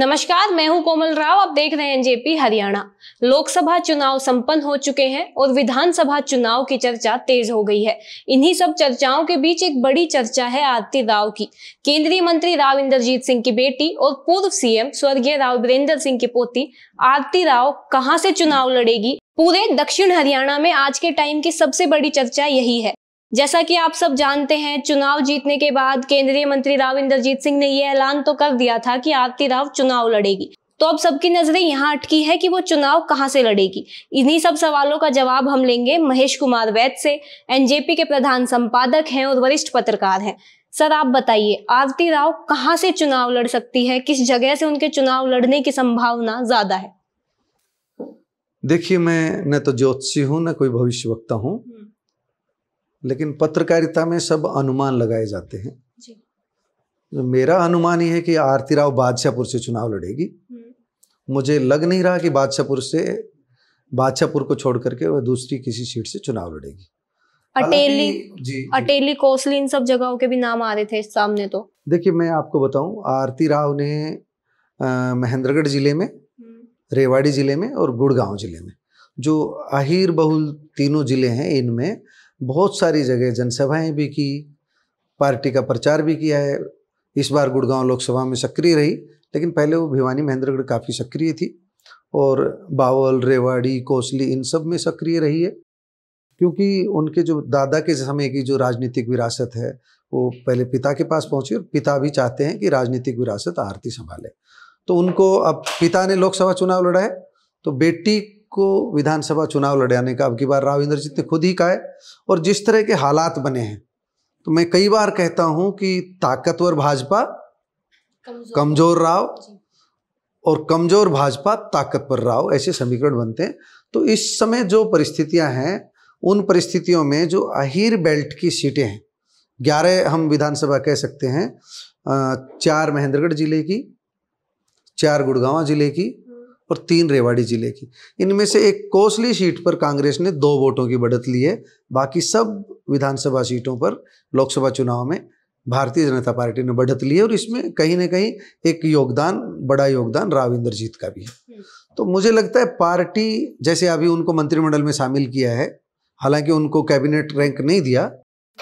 नमस्कार मैं हूं कोमल राव आप देख रहे हैं जेपी हरियाणा लोकसभा चुनाव संपन्न हो चुके हैं और विधानसभा चुनाव की चर्चा तेज हो गई है इन्हीं सब चर्चाओं के बीच एक बड़ी चर्चा है आरती राव की केंद्रीय मंत्री राव इंद्रजीत सिंह की बेटी और पूर्व सीएम स्वर्गीय राव वीरेंद्र सिंह की पोती आरती राव कहाँ से चुनाव लड़ेगी पूरे दक्षिण हरियाणा में आज के टाइम की सबसे बड़ी चर्चा यही है जैसा कि आप सब जानते हैं चुनाव जीतने के बाद केंद्रीय मंत्री राव इंद्रजीत सिंह ने यह ऐलान तो कर दिया था कि आरती राव चुनाव लड़ेगी तो अब सबकी नजरें यहाँ अटकी है कि वो चुनाव कहाँ से लड़ेगी इन्हीं सब सवालों का जवाब हम लेंगे महेश कुमार वैद से एनजेपी के प्रधान संपादक हैं और वरिष्ठ पत्रकार हैं सर आप बताइए आरती राव कहाँ से चुनाव लड़ सकती है किस जगह से उनके चुनाव लड़ने की संभावना ज्यादा है देखिए मैं न तो ज्योतिषी हूँ न कोई भविष्य वक्ता हूँ लेकिन पत्रकारिता में सब अनुमान लगाए जाते हैं जी। मेरा अनुमान ये है कि आरती राव बादशाहपुर से चुनाव लड़ेगी हम्म। मुझे लग नहीं रहा कि बादशाहपुर से बादशाहपुर को छोड़ करके वह दूसरी किसी सीट से चुनाव लड़ेगी अटेली जी अटेली कोसली इन सब जगहों के भी नाम आ रहे थे सामने तो देखिए मैं आपको बताऊं आरती राव ने महेंद्रगढ़ जिले में हम्म। रेवाड़ी जिले में और गुड़गांव जिले में जो आहिर बहुल तीनों जिले हैं इनमें बहुत सारी जगह जनसभाएं भी की पार्टी का प्रचार भी किया है इस बार गुड़गांव लोकसभा में सक्रिय रही लेकिन पहले वो भिवानी महेंद्रगढ़ काफ़ी सक्रिय थी और बावल रेवाड़ी कोसली इन सब में सक्रिय रही है क्योंकि उनके जो दादा के समय की जो राजनीतिक विरासत है वो पहले पिता के पास पहुंची और पिता भी चाहते हैं कि राजनीतिक विरासत आरती संभाले तो उनको अब पिता ने लोकसभा चुनाव लड़ा है तो बेटी को विधानसभा चुनाव लड़ाने का अब की बार राव इंद्रजीत तो ने खुद ही कहा है और जिस तरह के हालात बने हैं तो मैं कई बार कहता हूं कि ताकतवर भाजपा कमजोर, राव और कमजोर भाजपा ताकतवर राव ऐसे समीकरण बनते हैं तो इस समय जो परिस्थितियां हैं उन परिस्थितियों में जो अहिर बेल्ट की सीटें हैं ग्यारह हम विधानसभा कह सकते हैं चार महेंद्रगढ़ जिले की चार गुड़गांव जिले की और तीन रेवाड़ी जिले की इनमें से एक कोसली सीट पर कांग्रेस ने दो वोटों की बढ़त ली है बाकी सब विधानसभा सीटों पर लोकसभा चुनाव में भारतीय जनता पार्टी ने बढ़त ली है और इसमें कहीं ना कहीं एक योगदान बड़ा योगदान राव इंद्रजीत का भी है तो मुझे लगता है पार्टी जैसे अभी उनको मंत्रिमंडल में शामिल किया है हालांकि उनको कैबिनेट रैंक नहीं दिया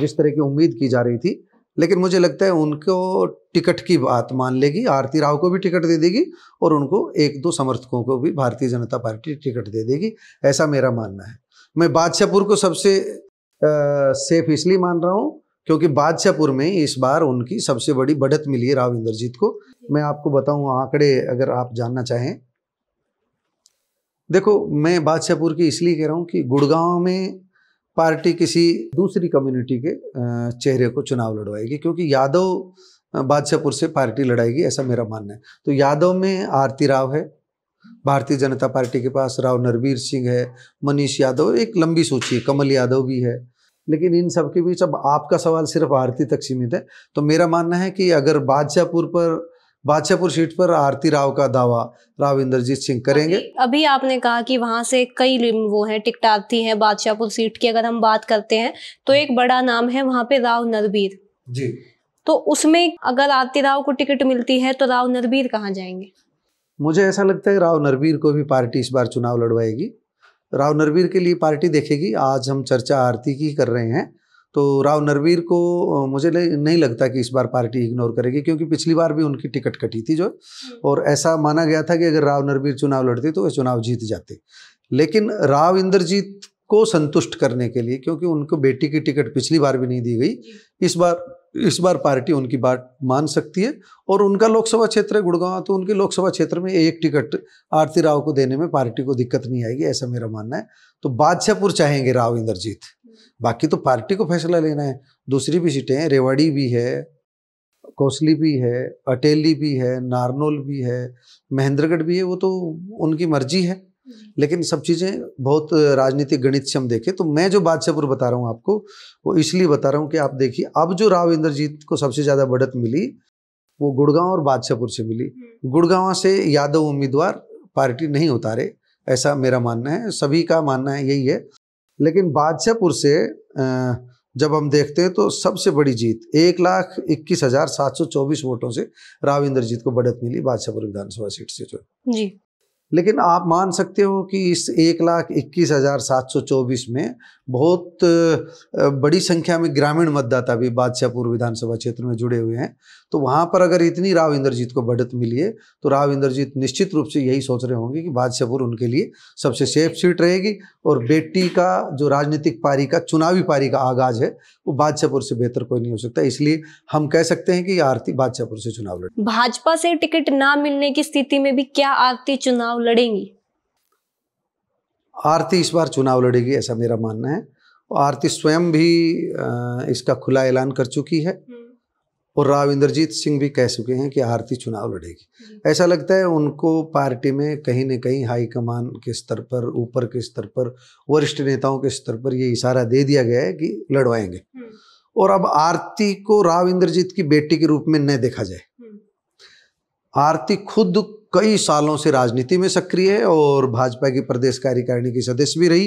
जिस तरह की उम्मीद की जा रही थी लेकिन मुझे लगता है उनको टिकट की बात मान लेगी आरती राव को भी टिकट दे देगी और उनको एक दो समर्थकों को भी भारतीय जनता पार्टी टिकट दे देगी ऐसा मेरा मानना है मैं बादशाहपुर को सबसे सेफ इसलिए मान रहा हूँ क्योंकि बादशाहपुर में इस बार उनकी सबसे बड़ी बढ़त मिली है राव इंद्रजीत को मैं आपको बताऊँ आंकड़े अगर आप जानना चाहें देखो मैं बादशाहपुर की इसलिए कह रहा हूँ कि गुड़गांव में पार्टी किसी दूसरी कम्युनिटी के चेहरे को चुनाव लड़वाएगी क्योंकि यादव बादशाहपुर से पार्टी लड़ाएगी ऐसा मेरा मानना है तो यादव में आरती राव है भारतीय जनता पार्टी के पास राव नरवीर सिंह है मनीष यादव एक लंबी सूची है कमल यादव भी है लेकिन इन सबके बीच अब आपका सवाल सिर्फ आरती तक सीमित है तो मेरा मानना है कि अगर बादशाहपुर पर बादशाहपुर सीट पर आरती राव का दावा राव इंद्रजीत सिंह करेंगे अभी, अभी आपने कहा कि वहां से कई वो हैं टिकटार्थी हैं बादशाहपुर सीट की अगर हम बात करते हैं तो एक बड़ा नाम है वहां पे राव नरबीर जी तो उसमें अगर आरती राव को टिकट मिलती है तो राव नरबीर कहाँ जाएंगे मुझे ऐसा लगता है राव नरबीर को भी पार्टी इस बार चुनाव लड़वाएगी राव नरबीर के लिए पार्टी देखेगी आज हम चर्चा आरती की कर रहे हैं तो राव नरवीर को मुझे नहीं लगता कि इस बार पार्टी इग्नोर करेगी क्योंकि पिछली बार भी उनकी टिकट कटी थी जो हम्म। और ऐसा माना गया था कि अगर राव नरवीर चुनाव लड़ते तो वे चुनाव जीत जाते लेकिन राव इंद्रजीत को संतुष्ट करने के लिए क्योंकि उनको बेटी की टिकट पिछली बार भी नहीं दी गई इस बार इस बार पार्टी उनकी बात मान सकती है और उनका लोकसभा क्षेत्र है गुड़गांव तो उनके लोकसभा क्षेत्र में एक टिकट आरती राव को देने में पार्टी को दिक्कत नहीं आएगी ऐसा मेरा मानना है तो बादशाहपुर चाहेंगे राव इंद्रजीत बाकी तो पार्टी को फैसला लेना है दूसरी भी सीटें रेवाड़ी भी है कोसली भी है अटेली भी है नारनोल भी है महेंद्रगढ़ भी है वो तो उनकी मर्जी है हम्म। लेकिन सब चीज़ें बहुत राजनीतिक गणित से हम देखें तो मैं जो बादशाहपुर बता रहा हूँ आपको वो इसलिए बता रहा हूँ कि आप देखिए अब जो राव इंद्रजीत को सबसे ज़्यादा बढ़त मिली वो गुड़गांव और बादशाहपुर से मिली हम्म। गुड़गांव से यादव उम्मीदवार पार्टी नहीं उतारे ऐसा मेरा मानना है सभी का मानना है यही है लेकिन बादशाहपुर से जब हम देखते हैं तो सबसे बड़ी जीत एक लाख इक्कीस हजार सात सौ चौबीस वोटों से राविंदर जीत को बढ़त मिली बादशाहपुर विधानसभा सीट से जो जी लेकिन आप मान सकते हो कि इस एक लाख इक्कीस हज़ार सात सौ चौबीस में बहुत बड़ी संख्या में ग्रामीण मतदाता भी बादशाहपुर विधानसभा क्षेत्र में जुड़े हुए हैं तो वहाँ पर अगर इतनी राव इंद्रजीत को बढ़त मिली है तो राव इंद्रजीत निश्चित रूप से यही सोच रहे होंगे कि बादशाहपुर उनके लिए सबसे सेफ सीट रहेगी और बेटी का जो राजनीतिक पारी का चुनावी पारी का आगाज है वो बादशाहपुर से बेहतर कोई नहीं हो सकता इसलिए हम कह सकते हैं कि आरती बादशाहपुर से चुनाव लड़ भाजपा से टिकट ना मिलने की स्थिति में भी क्या आरती चुनाव लड़ेंगी आरती इस बार चुनाव लड़ेगी ऐसा मेरा मानना है आरती स्वयं भी इसका खुला ऐलान कर चुकी है हम्म। और राव इंद्रजीत सिंह भी कह चुके हैं कि आरती चुनाव लड़ेगी ऐसा लगता है उनको पार्टी में कहीं ना कहीं हाईकमान के स्तर पर ऊपर के स्तर पर वरिष्ठ नेताओं के स्तर पर ये इशारा दे दिया गया है कि लड़वाएंगे हम्म। और अब आरती को राव इंद्रजीत की बेटी के रूप में न देखा जाए हम्म। आरती खुद कई सालों से राजनीति में सक्रिय है और भाजपा की प्रदेश कार्यकारिणी की सदस्य भी रही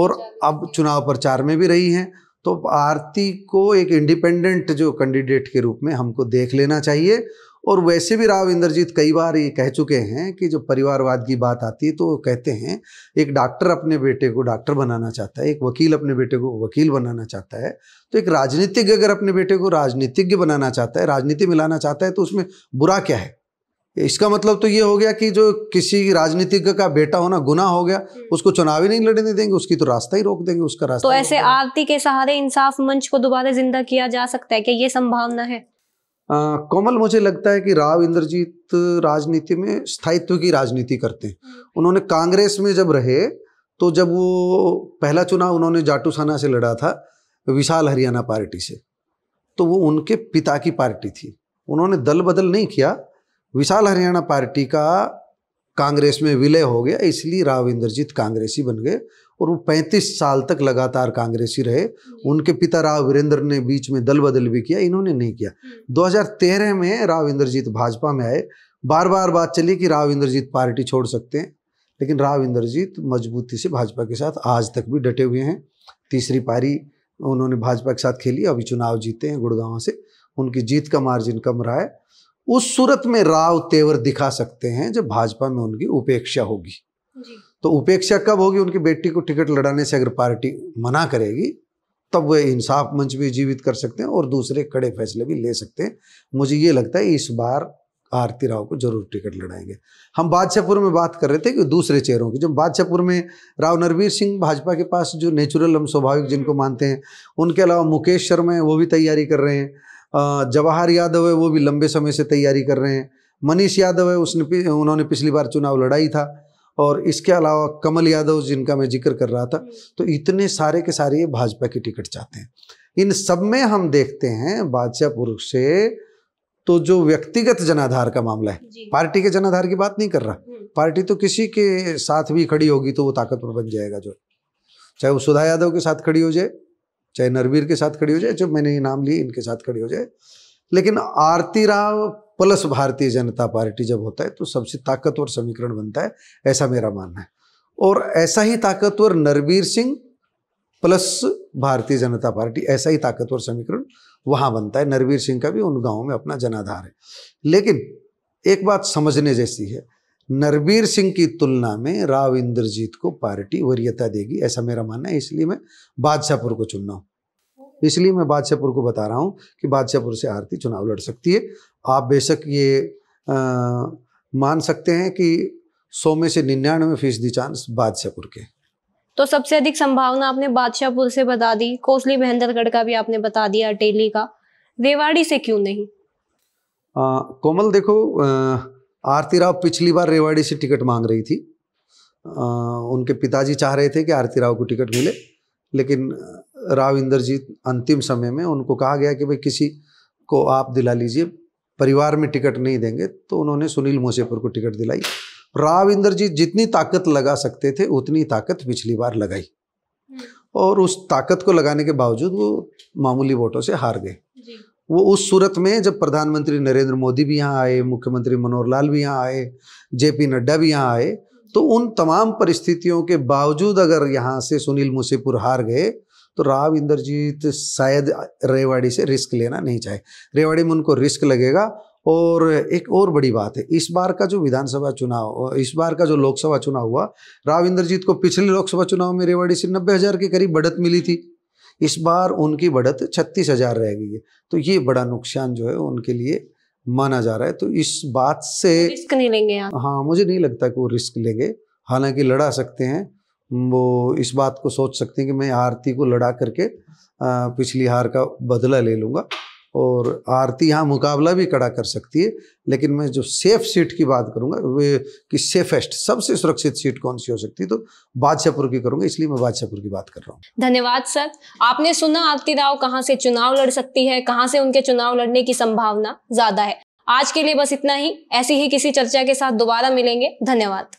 और अब चुनाव प्रचार में भी रही हैं तो आरती को एक इंडिपेंडेंट जो कैंडिडेट के रूप में हमको देख लेना चाहिए और वैसे भी राव इंद्रजीत कई बार ये कह चुके हैं कि जब परिवारवाद की बात आती है तो कहते हैं एक डॉक्टर अपने बेटे को डॉक्टर बनाना चाहता है एक वकील अपने बेटे को वकील बनाना चाहता है तो एक राजनीतिज्ञ अगर अपने बेटे को राजनीतिज्ञ बनाना चाहता है राजनीति मिलाना चाहता है तो उसमें बुरा क्या है इसका मतलब तो ये हो गया कि जो किसी राजनीतिज्ञ का बेटा होना गुना हो गया हम्म। उसको चुनावी नहीं लड़ने देंगे उसकी तो रास्ता ही रोक देंगे उसका रास्ता तो ऐसे आरती के सहारे इंसाफ मंच को दोबारा जिंदा किया जा सकता है क्या ये संभावना है आ, कोमल मुझे लगता है कि राव इंद्रजीत राजनीति में स्थायित्व की राजनीति करते हैं हम्म। उन्होंने कांग्रेस में जब रहे तो जब वो पहला चुनाव उन्होंने जाटूसाना से लड़ा था विशाल हरियाणा पार्टी से तो वो उनके पिता की पार्टी थी उन्होंने दल बदल नहीं किया विशाल हरियाणा पार्टी का कांग्रेस में विलय हो गया इसलिए राव इंद्रजीत कांग्रेसी बन गए और वो 35 साल तक लगातार कांग्रेसी रहे उनके पिता राव वीरेंद्र ने बीच में दल बदल भी किया इन्होंने नहीं किया 2013 में राव इंद्रजीत भाजपा में आए बार बार बात चली कि राव इंद्रजीत पार्टी छोड़ सकते हैं लेकिन राव इंद्रजीत मजबूती से भाजपा के साथ आज तक भी डटे हुए हैं तीसरी पारी उन्होंने भाजपा के साथ खेली अभी चुनाव जीते हैं गुड़गांव से उनकी जीत का मार्जिन कम रहा है उस सूरत में राव तेवर दिखा सकते हैं जब भाजपा में उनकी उपेक्षा होगी तो उपेक्षा कब होगी उनकी बेटी को टिकट लड़ाने से अगर पार्टी मना करेगी तब वे इंसाफ मंच भी जीवित कर सकते हैं और दूसरे कड़े फैसले भी ले सकते हैं मुझे ये लगता है इस बार आरती राव को जरूर टिकट लड़ाएंगे हम बादशाहपुर में बात कर रहे थे कि दूसरे चेहरों की जब बादशाहपुर में राव नरवीर सिंह भाजपा के पास जो नेचुरल हम स्वाभाविक जिनको मानते हैं उनके अलावा मुकेश शर्मा है वो भी तैयारी कर रहे हैं जवाहर यादव है वो भी लंबे समय से तैयारी कर रहे हैं मनीष यादव है उसने उन्होंने पिछली बार चुनाव लड़ाई था और इसके अलावा कमल यादव जिनका मैं जिक्र कर रहा था तो इतने सारे के सारे ये भाजपा की टिकट चाहते हैं इन सब में हम देखते हैं बादशाह पुरुष से तो जो व्यक्तिगत जनाधार का मामला है पार्टी के जनाधार की बात नहीं कर रहा हम्म। पार्टी तो किसी के साथ भी खड़ी होगी तो वो ताकतवर बन जाएगा जो चाहे वो सुधा यादव के साथ खड़ी हो जाए चाहे नरवीर के साथ खड़ी हो जाए जब मैंने ये नाम लिए इनके साथ खड़ी हो जाए लेकिन आरती राव प्लस भारतीय जनता पार्टी जब होता है तो सबसे ताकतवर समीकरण बनता है ऐसा मेरा मानना है और ऐसा ही ताकतवर नरवीर सिंह प्लस भारतीय जनता पार्टी ऐसा ही ताकतवर समीकरण वहाँ बनता है नरवीर सिंह का भी उन गाँव में अपना जनाधार है लेकिन एक बात समझने जैसी है नरबीर सिंह की तुलना में राव इंद्रजीत को पार्टी वरीयता देगी ऐसा मेरा मानना है इसलिए मैं बादशाहपुर को चुनना हूँ इसलिए मैं बादशाहपुर को बता रहा हूँ कि बादशाहपुर से आरती चुनाव लड़ सकती है आप बेशक ये आ, मान सकते हैं कि सौ में से निन्यानवे फीसदी चांस बादशाहपुर के तो सबसे अधिक संभावना आपने बादशाहपुर से बता दी कोसली महेंद्रगढ़ का भी आपने बता दिया अटेली का रेवाड़ी से क्यों नहीं आ, कोमल देखो आ, आरती राव पिछली बार रेवाड़ी से टिकट मांग रही थी आ, उनके पिताजी चाह रहे थे कि आरती राव को टिकट मिले लेकिन राव इंद्रजीत अंतिम समय में उनको कहा गया कि भाई किसी को आप दिला लीजिए परिवार में टिकट नहीं देंगे तो उन्होंने सुनील मोसेपुर को टिकट दिलाई राव इंद्रजीत जितनी ताकत लगा सकते थे उतनी ताकत पिछली बार लगाई हम्म। और उस ताकत को लगाने के बावजूद वो मामूली वोटों से हार गए वो उस सूरत में जब प्रधानमंत्री नरेंद्र मोदी भी यहाँ आए मुख्यमंत्री मनोहर लाल भी यहाँ आए जे पी नड्डा भी यहाँ आए तो उन तमाम परिस्थितियों के बावजूद अगर यहाँ से सुनील मुसीपुर हार गए तो राव इंद्रजीत शायद रेवाड़ी से रिस्क लेना नहीं चाहे रेवाड़ी में उनको रिस्क लगेगा और एक और बड़ी बात है इस बार का जो विधानसभा चुनाव इस बार का जो लोकसभा चुनाव हुआ राव इंद्रजीत को पिछले लोकसभा चुनाव में रेवाड़ी से नब्बे हज़ार के करीब बढ़त मिली थी इस बार उनकी बढ़त छत्तीस हजार रह गई है तो ये बड़ा नुकसान जो है उनके लिए माना जा रहा है तो इस बात से रिस्क नहीं लेंगे आप हाँ मुझे नहीं लगता कि वो रिस्क लेंगे हालांकि लड़ा सकते हैं वो इस बात को सोच सकते हैं कि मैं आरती को लड़ा करके पिछली हार का बदला ले लूँगा और आरती यहाँ मुकाबला भी कड़ा कर सकती है लेकिन मैं जो सेफ सीट की बात करूँगा वे कि सेफेस्ट सबसे सुरक्षित सीट कौन सी हो सकती है तो बादशाहपुर की करूँगा इसलिए मैं बादशाहपुर की बात कर रहा हूँ धन्यवाद सर आपने सुना आरती राव कहाँ से चुनाव लड़ सकती है कहाँ से उनके चुनाव लड़ने की संभावना ज़्यादा है आज के लिए बस इतना ही ऐसी ही किसी चर्चा के साथ दोबारा मिलेंगे धन्यवाद